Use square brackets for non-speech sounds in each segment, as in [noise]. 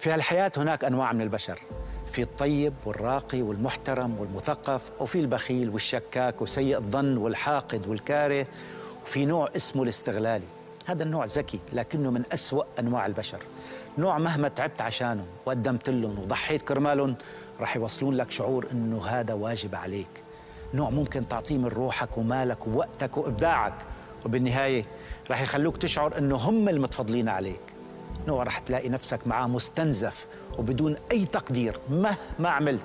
في هالحياة هناك أنواع من البشر في الطيب والراقي والمحترم والمثقف وفي البخيل والشكاك وسيء الظن والحاقد والكاره وفي نوع اسمه الاستغلالي هذا النوع ذكي لكنه من أسوأ أنواع البشر نوع مهما تعبت عشانهم وقدمت لهم وضحيت كرمالهم رح يوصلون لك شعور أنه هذا واجب عليك نوع ممكن تعطيه من روحك ومالك ووقتك وإبداعك وبالنهاية رح يخلوك تشعر أنه هم المتفضلين عليك انه راح تلاقي نفسك معاه مستنزف وبدون أي تقدير مهما عملت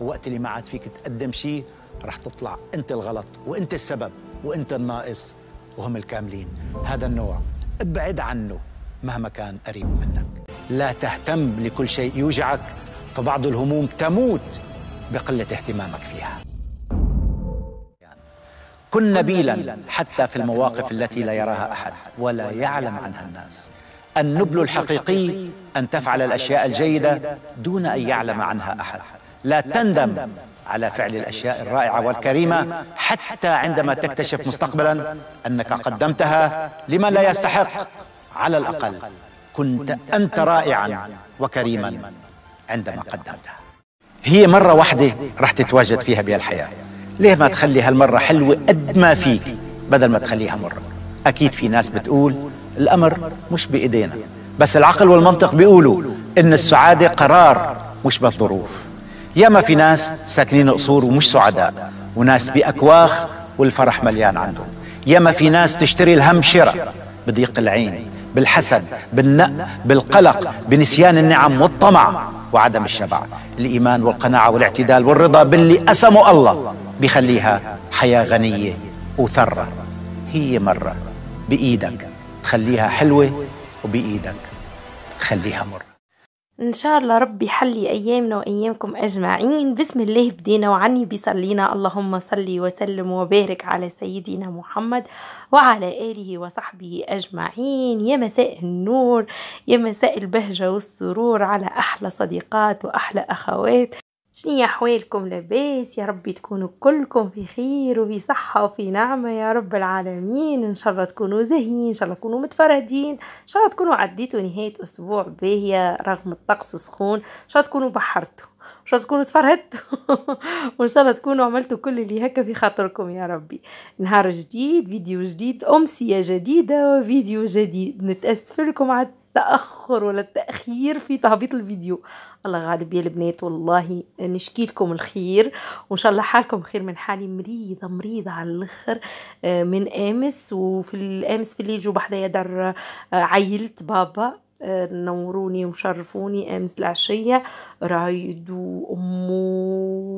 وقت اللي ما عاد فيك تقدم شيء راح تطلع أنت الغلط وأنت السبب وأنت الناقص وهم الكاملين هذا النوع ابعد عنه مهما كان قريب منك لا تهتم لكل شيء يوجعك فبعض الهموم تموت بقلة اهتمامك فيها كن نبيلا حتى في المواقف التي لا يراها أحد ولا يعلم عنها الناس النبل الحقيقي أن تفعل الأشياء الجيدة دون أن يعلم عنها أحد لا تندم على فعل الأشياء الرائعة والكريمة حتى عندما تكتشف مستقبلا أنك قدمتها لمن لا يستحق على الأقل كنت أنت رائعا وكريما عندما قدمتها هي مرة واحدة رح تتواجد فيها بهالحياة ليه ما تخلي هالمرة حلوة قد ما فيك بدل ما تخليها مرة أكيد في ناس بتقول الأمر مش بإيدينا بس العقل والمنطق بيقولوا إن السعادة قرار مش بالظروف ياما في ناس ساكنين قصور ومش سعداء وناس بأكواخ والفرح مليان عندهم ياما في ناس تشتري الهم شراء بضيق العين بالحسد بالنأ بالقلق بنسيان النعم والطمع وعدم الشبع الإيمان والقناعة والاعتدال والرضا باللي قسمه الله بيخليها حياة غنية وثرة هي مرة بإيدك تخليها حلوة وبإيدك تخليها مر ان شاء الله ربي يحلي ايامنا وايامكم اجمعين بسم الله بدينا وعني بيصلينا اللهم صل وسلم وبارك على سيدنا محمد وعلى اله وصحبه اجمعين يا مساء النور يا مساء البهجه والسرور على احلى صديقات واحلى اخوات شنيا حوالكم لاباس يا ربي تكونوا كلكم في خير وفي صحة وفي نعمة يا رب العالمين إن شاء الله تكونوا زهين إن شاء الله تكونوا متفردين إن شاء الله تكونوا عديتوا نهاية أسبوع باهية رغم الطقس سخون إن شاء الله تكونوا بحرتوا ان شاء الله تكونوا تفرهدتوا [laughs] وان شاء الله تكونوا عملتوا كل اللي هكا في خاطركم يا ربي نهار جديد فيديو جديد امسيه جديده وفيديو جديد نتاسف لكم على للتاخر ولا التاخير في تهبيط الفيديو الله غالب يا البنات والله نشكي لكم الخير وان شاء الله حالكم خير من حالي مريضه مريضه على الاخر آه، من امس وفي الامس في الليل جو بحدايا دار آه، عيلت بابا نوروني وشرفوني امس العشية رايد وامو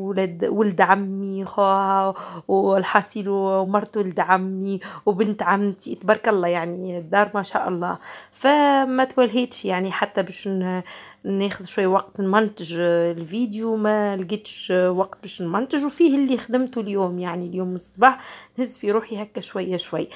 ولد, ولد عمي خوها والحسين ومرته ولد عمي وبنت عمتي تبارك الله يعني الدار ما شاء الله فما توالهيتش يعني حتى باش ناخذ شويه وقت نمنتج الفيديو ما لقيتش وقت باش نمنتج وفيه اللي خدمته اليوم يعني اليوم الصباح نهز في روحي هكا شويه شوي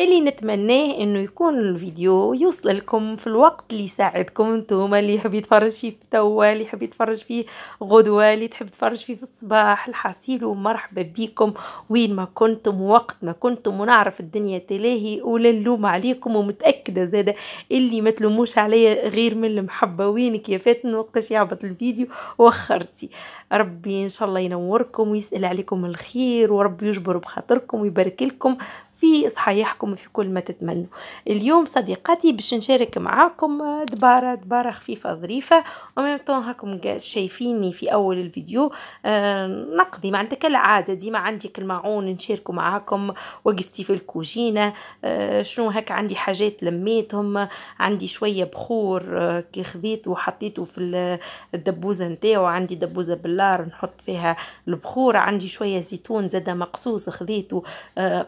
اللي نتمناه انه يكون الفيديو يوصل لكم في الوقت اللي يساعدكم نتوما اللي يحب يتفرج فيه في توا اللي يحب يتفرج فيه غدوه اللي تحب تفرج فيه في الصباح الحصيل ومرحبا بكم وين ما كنتم وقت ما كنتم ونعرف الدنيا تلاهي ولا اللوم عليكم ومتاكده زاده اللي ما تلوموش عليا غير من المحبه وينك يا فاتن وقتاش يهبط الفيديو وخرتي ربي ان شاء الله ينوركم ويسال عليكم الخير وربي يجبر بخاطركم ويبارك لكم في صحيحكم وفي كل ما تتمنوا اليوم صديقاتي باش نشارك معاكم آه، دبارة دبارة خفيفة ظريفة ومن طون هاكم شايفيني في اول الفيديو آه نقضي معناتها كالعادة ديما عندي كالمعون نشارك معاكم وقفتي في الكوجينة آه، شنو هكا عندي حاجات لميتهم عندي شوية بخور آه، كي خذيته وحطيته في الدبوزة نتاعو عندي دبوزة بلار نحط فيها البخور عندي شوية زيتون زادة مقصوص خذيته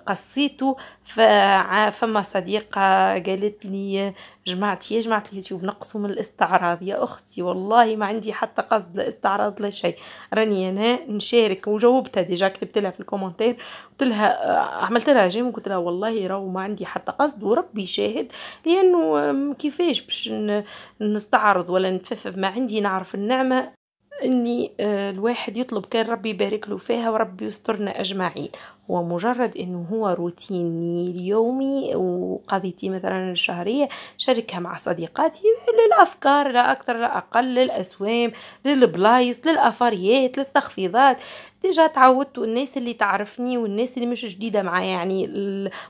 قصيته حبيته فما صديقة قالت لي جماعتي يا جماعة اليوتيوب نقصوا من الاستعراض يا أختي والله ما عندي حتى قصد لا استعراض لا شيء راني أنا نشارك وجاوبتها ديجا كتبت لها في الكومنتير قلت لها آه، عملت لها جيم وقلت لها والله راهو ما عندي حتى قصد وربي شاهد لأنه كيفاش باش نستعرض ولا نتفف ما عندي نعرف النعمة اني آه، الواحد يطلب كان ربي يبارك له فيها وربي يسترنا اجمعين هو مجرد انه هو روتيني اليومي وقضيتي مثلا الشهريه شاركها مع صديقاتي للافكار لا اكثر لا اقل للاسوام للبلايص للافريات للتخفيضات ديجا تعودت والناس اللي تعرفني والناس اللي مش جديده معايا يعني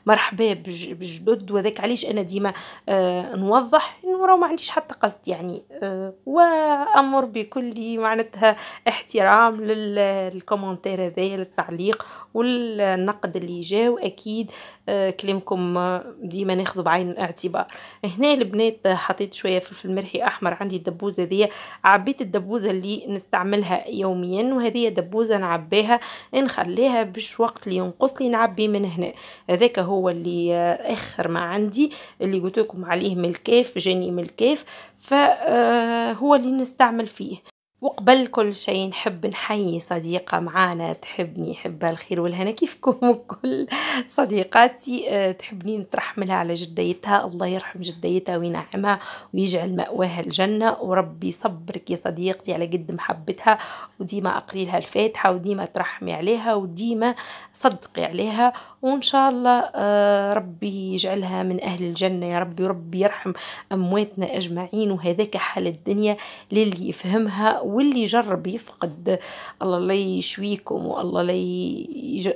مرحبا بجدد وذاك علاش انا ديما آه نوضح انه راه ما عنديش حتى قصد يعني آه وامر بكل معناتها احترام للكومنتير هذايا للتعليق والنقد اللي جا واكيد آه كلامكم ديما ناخذه بعين الاعتبار هنا البنات حطيت شويه فلفل المرحي احمر عندي الدبوزه ذي عبيت الدبوزه اللي نستعملها يوميا وهذه دبوزه نعب نعبيها نخليها باش وقت اللي ينقص لي نعبي من هنا هذاك هو اللي آه، اخر ما عندي اللي قلت لكم عليه من الكاف جاني من الكاف فهو آه، اللي نستعمل فيه وقبل كل شيء نحب نحيي صديقة معانا تحبني يحبها الخير والهنا كيفكم [laughs] كل صديقاتي آه، تحبني نترحم لها على جديتها الله يرحم جديتها وينعمها ويجعل مأواها الجنة وربي يصبرك يا صديقتي على قد محبتها وديما أقري لها الفاتحة وديما ترحمي عليها وديما صدقي عليها وإن شاء الله آه، ربي يجعلها من أهل الجنة يا ربي وربي يرحم أمواتنا أجمعين وهذاك حال الدنيا للي يفهمها واللي يجرب يفقد الله لا يشويكم والله لا يج...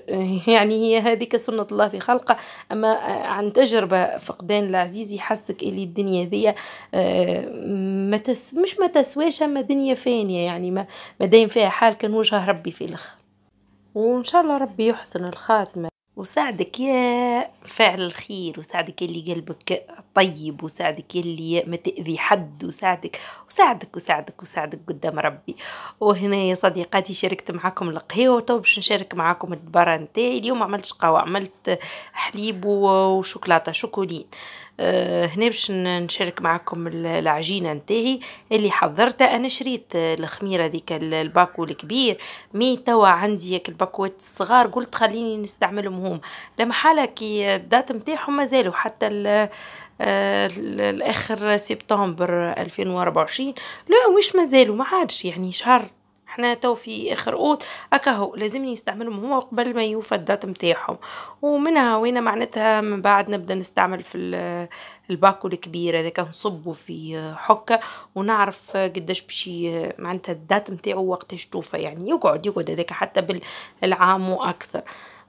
يعني هي هذيك سنة الله في خلقه أما عن تجربة فقدان العزيز يحسك إلي الدنيا ذي آه، ما تس... مش ما تسواش أما دنيا فانية يعني ما, دايم فيها حال كان وجه ربي في الآخر وإن شاء الله ربي يحسن الخاتمة وساعدك يا فعل الخير وساعدك اللي قلبك طيب وساعدك اللي ما تأذي حد وساعدك وساعدك وساعدك وساعدك قدام ربي وهنا يا صديقاتي شاركت معكم القهوة وتو باش نشارك معكم الدبارة نتاعي اليوم عملت قهوة عملت حليب وشوكولاتة شوكولين آه، هنا باش نشارك معكم العجينه نتاعي اللي حضرتها انا شريت الخميره ذيك الباكو الكبير مي توا عندي الباكوات الصغار قلت خليني نستعملهم هم محاله كي الدات نتاعهم مازالوا حتى آه، الاخر سبتمبر 2024 لا واش مازالوا ما عادش يعني شهر حنا تو في اخر اوت اكهو لازمني نستعملهم هما قبل ما يوفى الدات نتاعهم ومنها وين معناتها من بعد نبدا نستعمل في الباكو الكبير هذاك نصبه في حكه ونعرف قداش بشي معناتها الدات نتاعو وقتاش توفى يعني يقعد يقعد هذاك حتى بالعام واكثر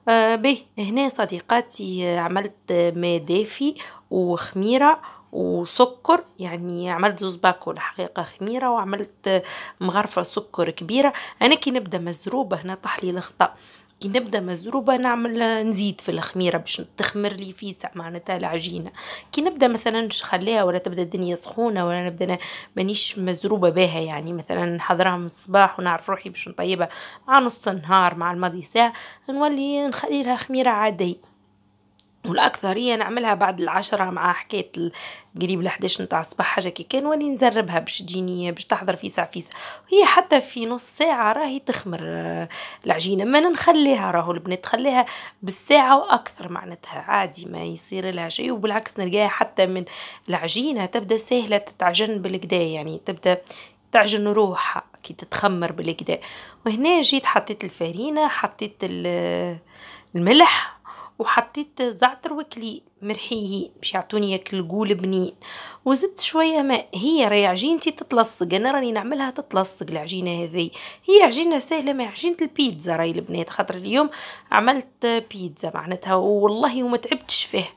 آه به هنا صديقاتي عملت ما دافي وخميره وسكر يعني عملت زوز باكو الحقيقه خميره وعملت مغرفه سكر كبيره انا كي نبدا مزروبه هنا طحلي الخطا كي نبدا مزروبه نعمل نزيد في الخميره باش تخمر لي فيسع معناتها العجينه كي نبدا مثلا نخليها ولا تبدا الدنيا سخونه ولا نبدا مانيش مزروبه بها يعني مثلا نحضرها من الصباح ونعرف روحي باش نطيبها مع نص النهار مع الماضي ساعه نولي نخلي لها خميره عاديه والأكثرية نعملها بعد العشرة مع حكاية قريب ل11 نتاع الصباح حاجة كي كان واني نزربها باش تجيني باش تحضر في ساعه هي حتى في نص ساعة راهي تخمر آه، العجينة ما نخليها راهو البنات تخليها بالساعة وأكثر معناتها عادي ما يصير لها شيء وبالعكس نلقاها حتى من العجينة تبدا سهلة تتعجن بالكدا يعني تبدا تعجن روحها كي تتخمر بالكدا وهنا جيت حطيت الفارينة حطيت الملح وحطيت زعتر وكليل مرحيه باش يعطوني ياك القول بنين وزدت شويه ماء هي راهي عجينتي تتلصق انا راني نعملها تتلصق العجينه هذه هي عجينه سهله ما عجينه البيتزا راهي البنات خاطر اليوم عملت بيتزا معناتها والله وما تعبتش فيه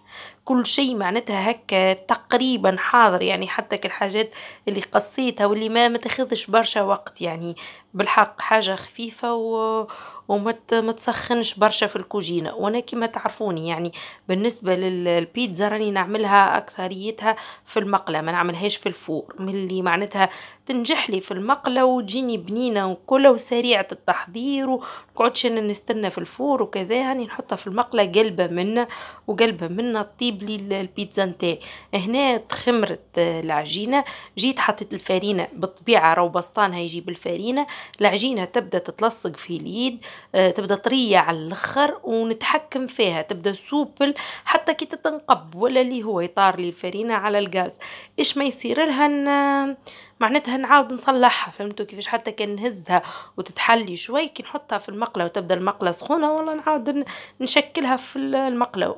كل شيء معناتها هكا تقريبا حاضر يعني حتى الحاجات اللي قصيتها واللي ما ما تاخذش برشا وقت يعني بالحق حاجه خفيفه و... وما ما تسخنش برشا في الكوجينه وانا كما تعرفوني يعني بالنسبه لل البيتزا راني نعملها اكثريتها في المقله ما نعملهاش في الفور ملي معناتها تنجح لي في المقله وتجيني بنينه وكلها وسريعه التحضير ونقعدش انا نستنى في الفور وكذا هاني نحطها في المقله قلبه منه وقلبه منه طيب لي البيتزا نتاعي هنا تخمرت العجينه جيت حطيت الفارينه بالطبيعه بسطان يجيب بالفارينه العجينه تبدا تتلصق في اليد آه، تبدا طريه على الاخر ونتحكم فيها تبدا سوبل حتى كي تنقب ولا لي هو يطار لي الفرينه على الغاز ايش ما يصير لها معناتها نعاود نصلحها فهمتوا كيفاش حتى كان نهزها وتتحلي شوي كي نحطها في المقله وتبدا المقله سخونه والله نعاود نشكلها في المقله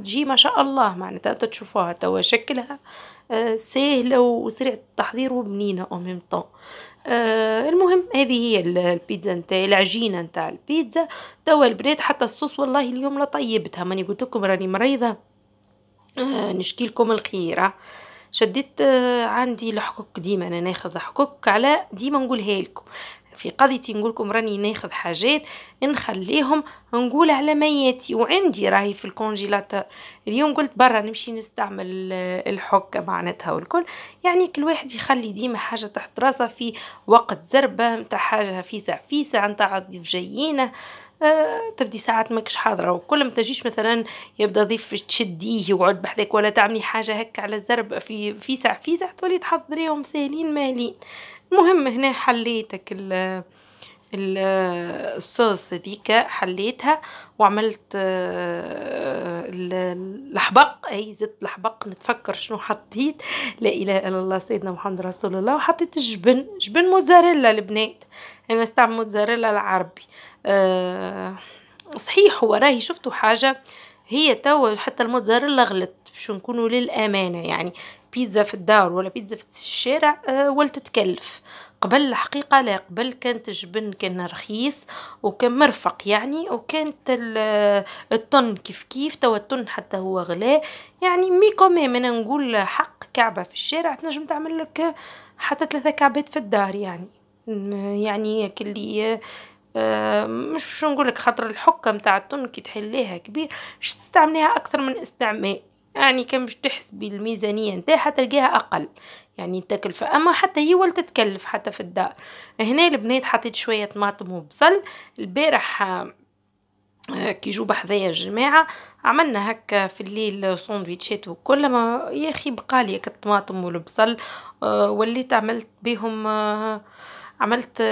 تجي ما شاء الله معناتها تشوفوها توا شكلها آه، سهله وسريعه التحضير وبنينه او ميم آه المهم هذه هي البيتزا نتاع العجينه نتاع البيتزا توا البنات حتى الصوص والله اليوم لا طيبتها ماني قلت لكم راني مريضه آه، نشكي لكم الخيره شديت آه، عندي الحقوق ديما انا ناخذ حقوق على ديما نقولها لكم في قضيتي نقولكم راني ناخذ حاجات نخليهم نقول على مياتي وعندي راهي في الكونجيلاتور اليوم قلت برا نمشي نستعمل آه، الحكه معناتها والكل يعني كل واحد يخلي ديما حاجه تحت راسه في وقت زربه نتاع حاجه فيسع فيسع نتاع ضيف جايينه آه، تبدي ساعات ماكش حاضره وكل ما تجيش مثلا يبدا ضيف تشديه يقعد بحذاك ولا تعملي حاجه هكا على الزرب في في ساعه في ساعه تولي تحضريهم ساهلين مالين المهم هنا حليتك الصوص ذيك حليتها وعملت الحبق آه، اي زدت الحبق نتفكر شنو حطيت لا اله الا الله سيدنا محمد رسول الله وحطيت الجبن جبن موتزاريلا البنات انا استعمل موتزاريلا العربي آه، صحيح هو راهي شفتوا حاجه هي توا حتى الموتزاريلا غلط باش نكونوا للامانه يعني بيتزا في الدار ولا بيتزا في الشارع أه ولا تتكلف قبل الحقيقه لا قبل كانت الجبن كان رخيص وكان مرفق يعني وكانت الطن كيف كيف توا الطن حتى هو غلا يعني مي كوميم انا نقول حق كعبه في الشارع تنجم تعمل لك حتى ثلاثه كعبات في الدار يعني يعني كلي آه، مش باش نقول لك خاطر الحكه نتاع الطن كي تحليها كبير تستعمليها اكثر من استعمال يعني كان باش تحسبي الميزانية نتاعها تلقاها أقل يعني تكلفة أما حتى هي ولا تتكلف حتى في الدار هنا البنات حطيت شوية طماطم وبصل البارح آه، كي جو بحذايا الجماعة عملنا هكا في الليل سندويتشات وكل ما يا اخي بقالي الطماطم والبصل آه، وليت عملت بهم آه، عملت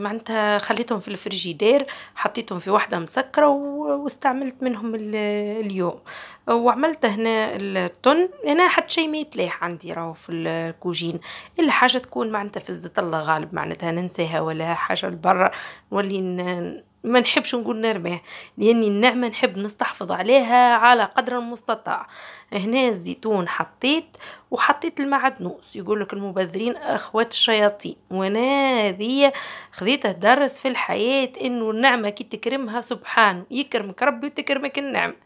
معناتها خليتهم في الفريجيدير حطيتهم في وحده مسكره واستعملت منهم اليوم وعملت هنا التون هنا حتى شيء ما يتلاح عندي راهو في الكوجين الا حاجه تكون معناتها في الزيت الله غالب معناتها ننساها ولا حاجه لبرا نولي ما نحبش نقول نرميه لاني النعمه نحب نستحفظ عليها على قدر المستطاع هنا الزيتون حطيت وحطيت المعدنوس يقول لك المبذرين اخوات الشياطين وانا هذه خذيته درس في الحياه انه النعمه كي تكرمها سبحانه يكرمك ربي وتكرمك النعمه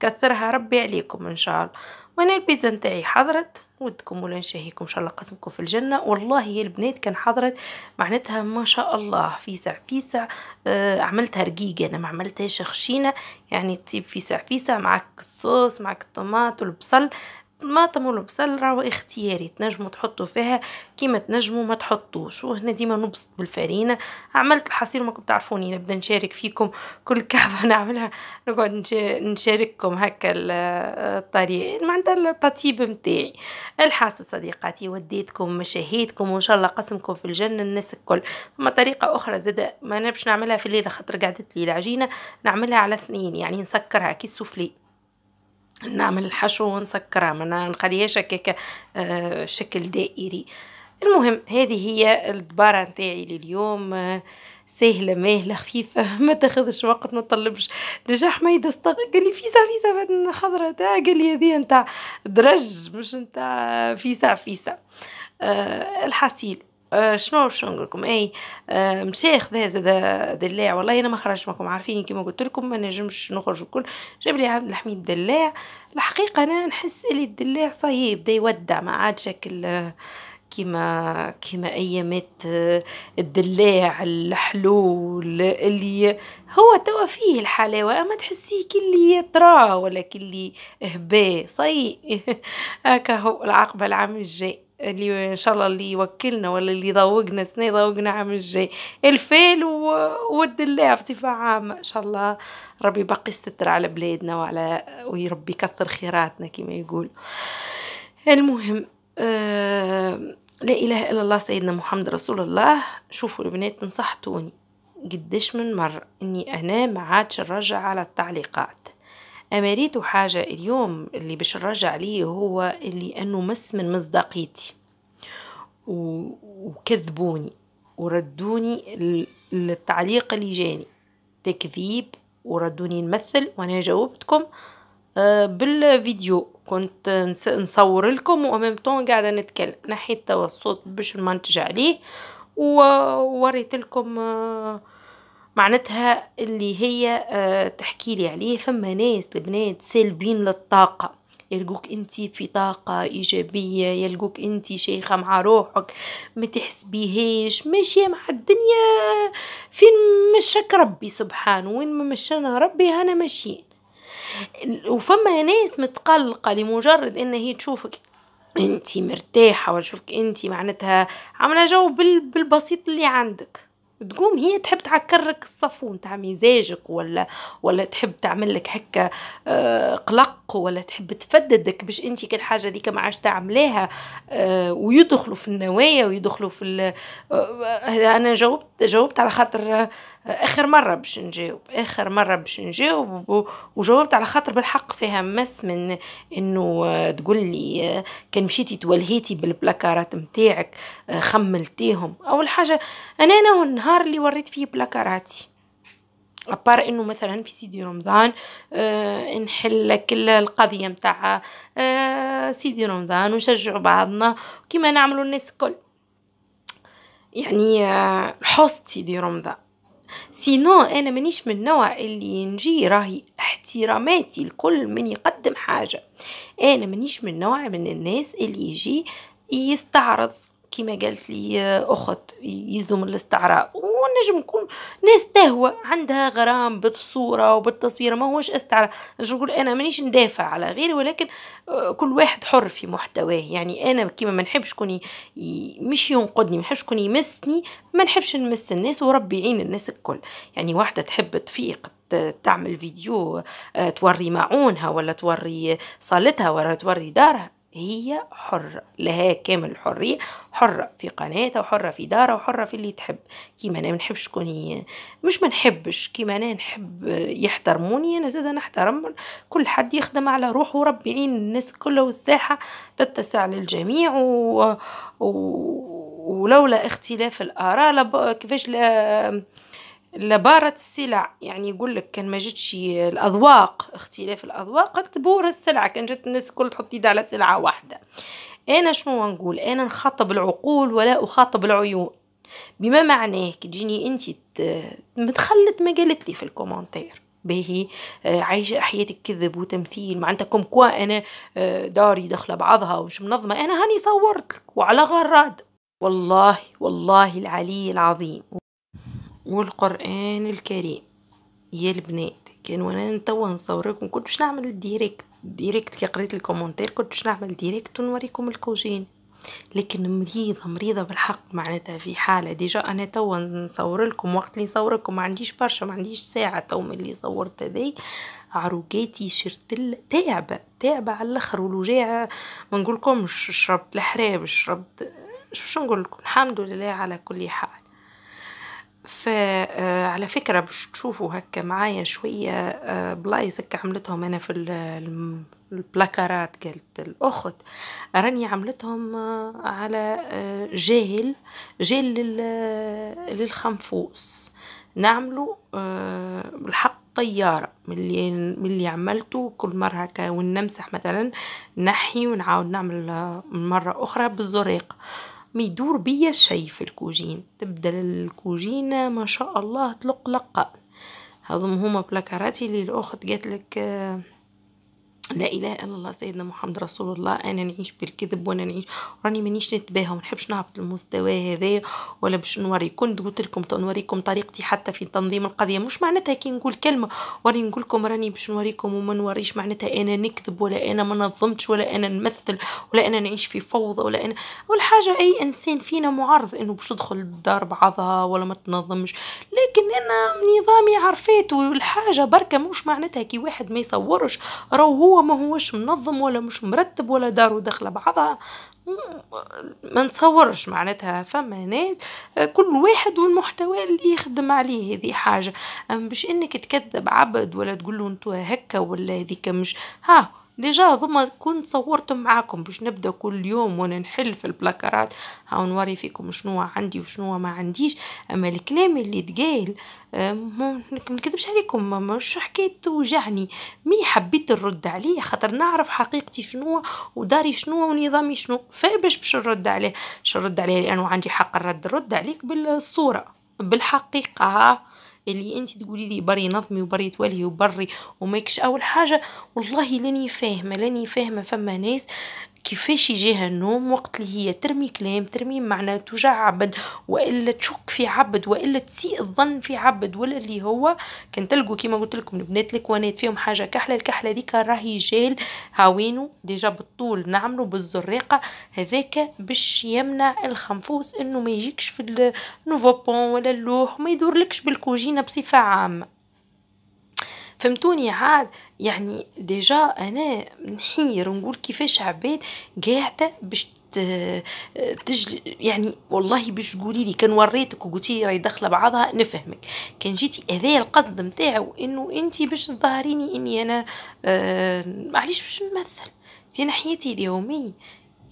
كثرها ربي عليكم ان شاء الله وانا البيتزا نتاعي حضرت ودكم ولا نشهيكم ان شاء الله قسمكم في الجنه والله يا البنات كان حضرت معناتها ما شاء الله فيسع فيسع آه عملتها رقيقه انا ما عملتهاش خشينه يعني تطيب فيسع فيسع معك الصوص معك الطماط والبصل الطماطم والبصل راهو اختياري تنجموا تحطوا فيها كيما تنجموا ما تحطوش وهنا ديما نبسط بالفرينه عملت الحصير ما تعرفوني نبدا نشارك فيكم كل كعبه [laughs] نعملها نقعد نشارككم هكا الطريقه معناتها التطيب نتاعي الحاصل صديقاتي وديتكم مشاهدكم وان شاء الله قسمكم في الجنه الناس الكل فما طريقه اخرى زاد ما نبش نعملها في الليله خاطر قعدت لي العجينه نعملها على اثنين يعني نسكرها كي السوفلي نعمل الحشو ونسكرها ما نخليهاش هكاك آه، شكل دائري المهم هذه هي الدبارة نتاعي لليوم آه، سهله ماهله خفيفه [laughs] ما تاخذش وقت ما تطلبش ديجا حميد استغ قال لي فيسع فيسع خضرة تاع قال لي هذه نتاع درج مش نتاع فيسع فيسع أه الحصيل أه، شنو باش نقولكم اي آه مشي خذا زاد دلاع والله انا ما خرجت معكم عارفين كيما قلت لكم ما نجمش نخرج الكل جاب لي عبد الحميد دلاع الحقيقه انا نحس لي الدلاع صايب بدا يودع ما عاد شكل كيما كيما ايامات أه، الدلاع الحلول اللي هو توا فيه الحلاوه اما تحسيه اللي طرا ولا اللي هباه صاي [laughs] هكا هو العقبه العام الجاي اللي ان شاء الله اللي يوكلنا ولا اللي يذوقنا سنه يذوقنا عام الجاي الفيل والدلاع بصفه عامه ان شاء الله ربي باقي يستر على بلادنا وعلى ويربي يكثر خيراتنا كما يقول المهم آه لا اله الا الله سيدنا محمد رسول الله شوفوا البنات نصحتوني قديش من مره اني انا ما عادش نرجع على التعليقات ريتو حاجة اليوم اللي باش نرجع ليه هو اللي أنه مس من مصداقيتي وكذبوني وردوني التعليق اللي جاني تكذيب وردوني نمثل وأنا جاوبتكم آه، بالفيديو كنت نصور لكم وامام طون قاعده نتكلم نحيت الصوت باش المنتج عليه ووريت لكم آه، معناتها اللي هي آه، تحكي لي عليه فما ناس البنات سالبين للطاقه يلقوك انت في طاقة ايجابية يلقوك انت شيخة مع روحك ما تحسبيهاش ماشية مع الدنيا فين مشاك ربي سبحانه وين ما مشانا ربي هانا ماشيين وفما ناس متقلقة لمجرد ان هي تشوفك انت مرتاحة وتشوفك تشوفك انت معناتها عاملة جو بالبسيط اللي عندك تقوم هي تحب تعكرك الصفو نتاع مزاجك ولا ولا تحب تعمل لك هكا آه، قلق ولا تحب تفددك باش انت كل حاجه ذيك ما عادش تعمليها آه، ويدخلوا في النوايا ويدخلوا في آه، انا جاوبت جاوبت على خاطر اخر مره باش نجاوب اخر مره باش نجاوب وجاوبت على خاطر بالحق فيها مس من انه آه، تقول لي آه، كان مشيتي تولهيتي بالبلاكارات نتاعك آه، خملتيهم اول حاجه انا انا النهار اللي وريت فيه بلاكاراتي ابار انه مثلا في سيدي رمضان آه نحل كل القضيه نتاع آه سيدي رمضان ونشجع بعضنا كيما نعملوا الناس الكل يعني آه حوست سيدي رمضان سينو انا مانيش من النوع اللي نجي راهي احتراماتي لكل من يقدم حاجه انا مانيش من نوع من الناس اللي يجي يستعرض كيما قالت لي آه، اخت يلزم الاستعراض ونجم نكون ناس تهوى عندها غرام بالصوره وبالتصوير ما هوش استعراض نجم نقول انا مانيش ندافع على غيري ولكن آه، كل واحد حر في محتواه يعني انا كيما ما نحبش كوني مش ينقدني ما نحبش كوني يمسني ما نحبش نمس الناس وربي يعين الناس الكل يعني واحده تحب تفيق تعمل فيديو آه، توري معونها ولا توري صالتها ولا توري دارها هي حرة لها كامل الحرية حرة في قناتها وحرة في دارها وحرة في اللي تحب كيما أنا منحبش كوني مش منحبش كيما أنا نحب يحترموني أنا زادة نحترم كل حد يخدم على روحه وربي يعين الناس كلها والساحة تتسع للجميع و... و... ولولا اختلاف الآراء لب... كيفاش لا لبارة السلع يعني يقول لك كان ما جتش الاذواق اختلاف الاذواق تبور السلعه كان جات الناس الكل تحط يدها على سلعه واحده انا شنو نقول انا نخاطب العقول ولا اخاطب العيون بما معناه كي تجيني انت متخلت ما قالت لي في الكومنتير باهي آه، عايشه حياتك كذب وتمثيل معناتها كوم كوا انا آه، داري داخله بعضها ومش منظمه انا هاني صورت لك وعلى غراد والله والله العلي العظيم والقرآن الكريم يا البنات كان وانا نتوا نصوركم كنت باش نعمل ديريكت ديريكت كي قريت الكومنتير باش نعمل ديريكت ونوريكم الكوجين لكن مريضه مريضه بالحق معناتها في حاله ديجا انا توا نصور لكم وقت اللي نصوركم ما عنديش برشا ما عنديش ساعه تو من اللي صورت هذي عروقاتي شرتل تعبه تعبه على الاخر والوجاع ما نقولكمش شربت الحراب شربت شو نقول لكم الحمد لله على كل حال فعلى آه، فكرة باش تشوفو هكا معايا شوية آه، بلايص هكا عملتهم أنا في البلاكارات قالت الأخت، راني عملتهم آه، على جال، جيل جيل للخنفوس نعملو الحق طيارة من اللي من اللي عملتو كل مرة هكا ونمسح مثلا نحي ونعاود نعمل مرة أخرى بالزريق. ما يدور بيا شي في الكوجين تبدل الكوجين ما شاء الله تلق لقا هاذوما هما بلاكاراتي لي الاخت آه لا اله الا الله سيدنا محمد رسول الله انا نعيش بالكذب وانا نعيش راني مانيش نتباهى وما نحبش نهبط المستوى هذا ولا باش نوري كنت قلت لكم نوريكم طريقتي حتى في تنظيم القضيه مش معناتها كي نقول كلمه وراني نقول لكم راني باش نوريكم وما نوريش معناتها انا نكذب ولا انا ما نظمتش ولا انا نمثل ولا انا نعيش في فوضى ولا انا اول حاجه اي انسان فينا معرض انه باش يدخل الدار بعضها ولا ما تنظمش لكن انا نظامي عرفاته والحاجه بركه مش معناتها كي واحد ما يصورش راهو هو هو ما هوش منظم ولا مش مرتب ولا دارو داخله بعضها ما نتصورش معناتها فما ناس كل واحد والمحتوى اللي يخدم عليه هذه حاجة مش انك تكذب عبد ولا تقول له انتوا هكا ولا هذيك مش ها ديجا هذوما كنت صورتهم معاكم باش نبدا كل يوم وانا نحل في البلاكارات هاو نوري فيكم شنو عندي وشنو ما عنديش اما الكلام اللي تقال آه، ما نكذبش عليكم مش حكايه توجعني مي حبيت نرد عليه خاطر نعرف حقيقتي شنو وداري شنو ونظامي شنو فباش باش نرد عليه باش نرد عليه لانه عندي حق الرد نرد عليك بالصوره بالحقيقه ها اللي انت تقولي لي بري نظمي وبري توالهي وبري وماكش اول حاجه والله لاني فاهمه لاني فاهمه فما ناس كيفاش يجيها النوم وقت اللي هي ترمي كلام ترمي معنى توجع عبد والا تشك في عبد والا تسيء الظن في عبد ولا اللي هو كان تلقوا كيما قلت لكم البنات الكوانات فيهم حاجه كحله الكحله ذيك راهي جيل هاوينو ديجا بالطول نعملو بالزريقه هذاك باش يمنع الخنفوس انه ما يجيكش في النوفو بون ولا اللوح وما يدورلكش بالكوجينه بصفه عامه فهمتوني عاد يعني ديجا انا نحير ونقول كيفاش عباد قاعده باش تجل يعني والله باش تقولي لي كان وريتك وقلتي لي راهي داخله بعضها نفهمك كان جيتي هذايا القصد نتاعو انه انت باش تظهريني اني انا آه، معليش باش نمثل زين انا حياتي اليوميه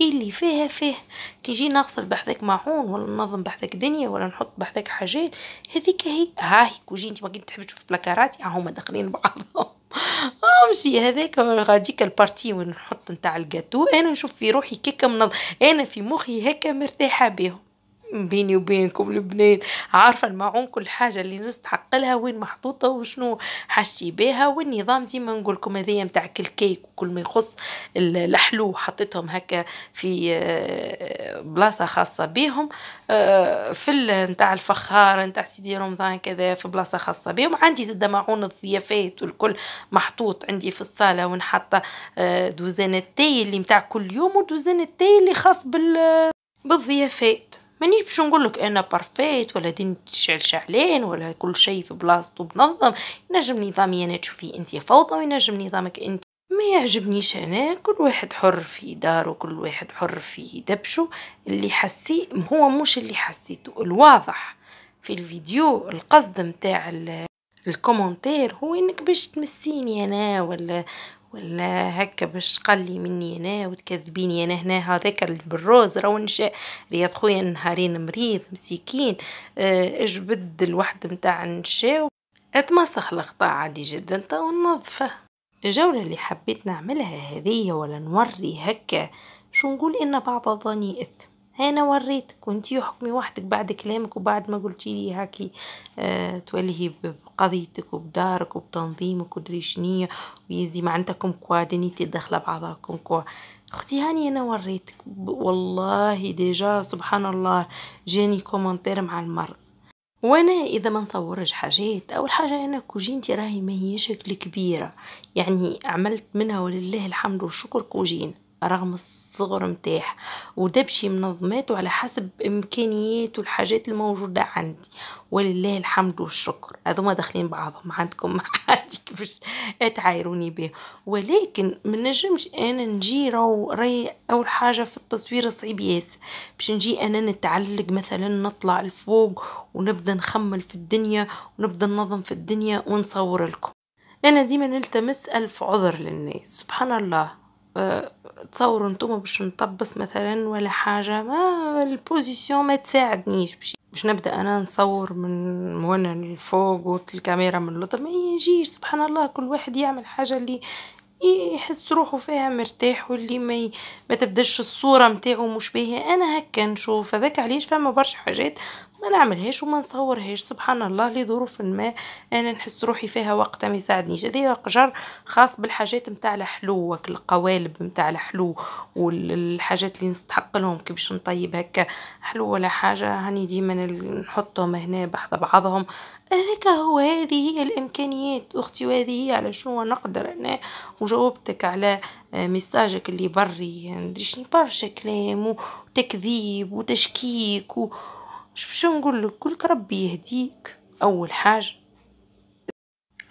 اللي فيها فيه كي يجي نغسل بحذاك معون ولا ننظم بحذاك دنيا ولا نحط بحذاك حاجات هذيك هي هاي كوجي انت ما كنت تحب تشوف بلاكارات هما داخلين بعضهم [laughs] امشي آه، هذاك غاديك البارتي وين نحط نتاع الجاتو انا نشوف في روحي كيكه منظ انا في مخي هكا مرتاحه بهم بيني وبينكم لبنان عارفة المعون كل حاجة اللي نستحق لها وين محطوطة وشنو حشي بيها والنظام ديما نقولكم هذايا متاع كل كيك وكل ما يخص الحلو حطيتهم هكا في آه، بلاصة خاصة بيهم آه، في نتاع الفخار نتاع سيدي رمضان كذا في بلاصة خاصة بيهم عندي زاد معون الضيافات والكل محطوط عندي في الصالة ونحط آه، دوزان التاي اللي متاع كل يوم ودوزان التاي اللي خاص بال بالضيافات مانيش باش نقولك انا بارفيت ولا دين تشعل شعلين ولا كل شيء في بلاصتو منظم ينجم نظامي انا تشوفي انت فوضى وينجم نظامك انت ما يعجبنيش انا كل واحد حر في داره كل واحد حر في دبشه اللي حسي هو مش اللي حسيته الواضح في الفيديو القصد متاع الكومنتير هو انك باش تمسيني انا ولا ولا هكا باش تقلي مني انا وتكذبيني انا هنا هذاك البروز راهو نشا رياض خويا نهارين مريض مسكين اجبد آه، الوحد نتاع نشا اتمسخ الخطا عادي جدا تو ننظفه الجولة اللي حبيت نعملها هذه ولا نوري هكا شو نقول ان بعض الظن يأثم انا وريتك وانتي حكمي وحدك بعد كلامك وبعد ما قلتي لي هاكي آه تولهي بقضيتك وبدارك وبتنظيمك ودري شنية ويزي ما عندكم كوا دنيتي داخلة بعضاكم كوا اختي هاني انا وريتك والله ديجا سبحان الله جاني كومنتير مع المرض وانا اذا ما نصورش حاجات اول حاجه انا كوجينتي راهي ما شكل كبيره يعني عملت منها ولله الحمد والشكر كوجين رغم الصغر متاعها وده بشي منظماته على حسب امكانيات والحاجات الموجوده عندي ولله الحمد والشكر ما داخلين بعضهم عندكم ما [laughs] عادي كيفاش تعايروني بيه ولكن من نجمش انا نجي رو ري اول حاجه في التصوير صعيب ياسر باش نجي انا نتعلق مثلا نطلع لفوق ونبدا نخمل في الدنيا ونبدا ننظم في الدنيا ونصور لكم انا ديما نلتمس الف عذر للناس سبحان الله تصوروا نتوما باش نطبس مثلا ولا حاجه ما البوزيسيون ما تساعدنيش باش باش نبدا انا نصور من وانا الفوق الكاميرا من الوطن ما يجيش سبحان الله كل واحد يعمل حاجه اللي يحس روحه فيها مرتاح واللي ما ي... ما تبداش الصوره نتاعو مش باهيه انا هكا نشوف هذاك علاش فما برشا حاجات ما نعملهاش وما نصورهاش سبحان الله لظروف ما انا نحس روحي فيها وقتها ما يساعدنيش هذا قجر خاص بالحاجات نتاع الحلو والقوالب نتاع الحلو والحاجات اللي نستحق لهم كي باش نطيب هكا حلو ولا حاجه هاني ديما نحطهم هنا بحذا بعضهم هذاك هو هذه هي الامكانيات اختي وهذه هي على شنو نقدر انا وجاوبتك على ميساجك اللي بري ما يعني شنو برشا كلام وتكذيب وتشكيك و... شوف نقول لك نقولك ربي يهديك اول حاجه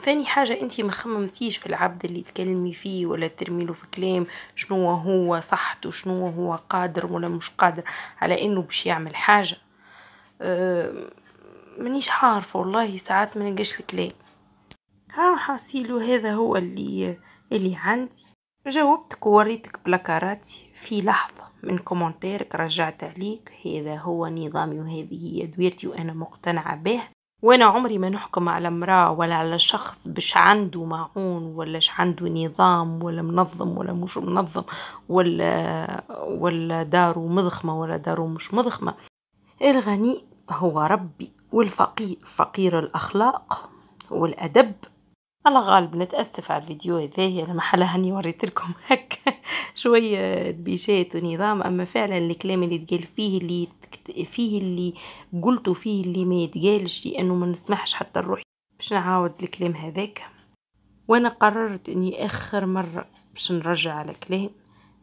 ثاني حاجة انت ما خممتيش في العبد اللي تكلمي فيه ولا ترميله في كلام شنو هو صحته شنو هو قادر ولا مش قادر على انه باش يعمل حاجة أه منيش عارفة والله ساعات ما نلقاش الكلام ها حاسيلو هذا هو اللي اللي عندي جاوبتك ووريتك بلاكاراتي في لحظة من كومنتيرك رجعت عليك هذا هو نظامي وهذه هي دويرتي وأنا مقتنعة به وأنا عمري ما نحكم على امرأة ولا على شخص باش عنده معون ولا عنده نظام ولا منظم ولا مش منظم ولا ولا داره مضخمة ولا داره مش مضخمة الغني هو ربي والفقير فقير الأخلاق والأدب الله غالب نتأسف على الفيديو هذايا لما حلا هني وريت لكم [laughs] هكا شوية بيشات ونظام أما فعلا الكلام اللي تقال فيه اللي فيه اللي قلته فيه اللي ما يتقالش لأنه ما نسمحش حتى نروح باش نعاود الكلام هذاك وأنا قررت إني آخر مرة باش نرجع على كلام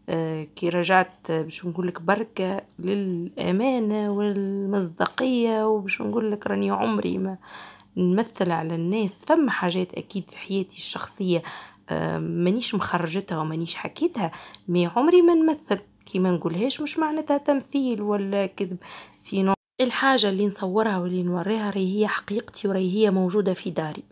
آه كي رجعت باش نقول لك بركة للأمانة والمصداقية وباش نقول لك راني عمري ما نمثل على الناس فما حاجات اكيد في حياتي الشخصيه آه، مانيش مخرجتها ومانيش حكيتها مي عمري ما نمثل كي ما نقولهاش مش معناتها تمثيل ولا كذب سينو الحاجه اللي نصورها واللي نوريها راهي هي حقيقتي وراهي هي موجوده في داري